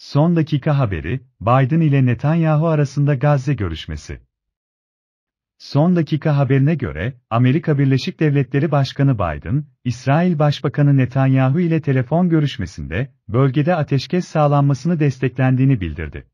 Son dakika haberi, Biden ile Netanyahu arasında Gazze görüşmesi. Son dakika haberine göre, Amerika Birleşik Devletleri Başkanı Biden, İsrail Başbakanı Netanyahu ile telefon görüşmesinde, bölgede ateşkes sağlanmasını desteklendiğini bildirdi.